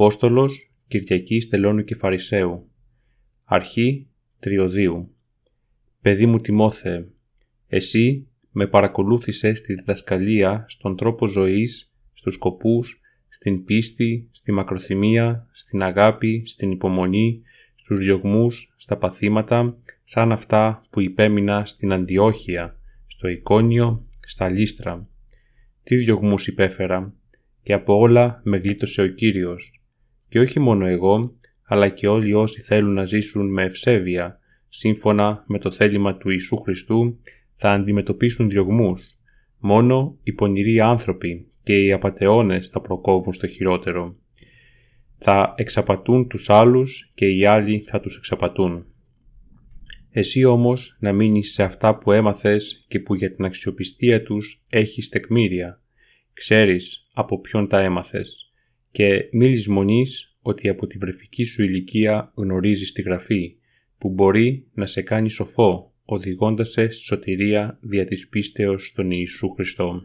Απόστολος κυριακη Κυριακή και Φαρισαίου Αρχή Τριοδίου Παιδί μου Τιμόθε. εσύ με παρακολούθησες στη διδασκαλία στον τρόπο ζωής, στους σκοπούς, στην πίστη, στη μακροθυμία, στην αγάπη, στην υπομονή, στους διωγμούς, στα παθήματα, σαν αυτά που υπέμεινα στην Αντιόχεια, στο Εικόνιο, στα Λίστρα. Τι διωγμούς υπέφερα, και από όλα με γλίτωσε ο Κύριος και όχι μόνο εγώ, αλλά και όλοι όσοι θέλουν να ζήσουν με ευσέβεια, σύμφωνα με το θέλημα του Ιησού Χριστού, θα αντιμετωπίσουν διωγμούς. Μόνο οι πονηροί άνθρωποι και οι απατεώνες θα προκόβουν στο χειρότερο. Θα εξαπατούν τους άλλους και οι άλλοι θα τους εξαπατούν. Εσύ όμως να μείνεις σε αυτά που έμαθες και που για την αξιοπιστία τους έχεις τεκμήρια. Ξέρεις από ποιον τα έμαθες και μη λησμονείς ότι από τη βρεφική σου ηλικία γνωρίζεις τη Γραφή που μπορεί να σε κάνει σοφό οδηγώντας σε σωτηρία δια της πίστεως στον Ιησού Χριστό.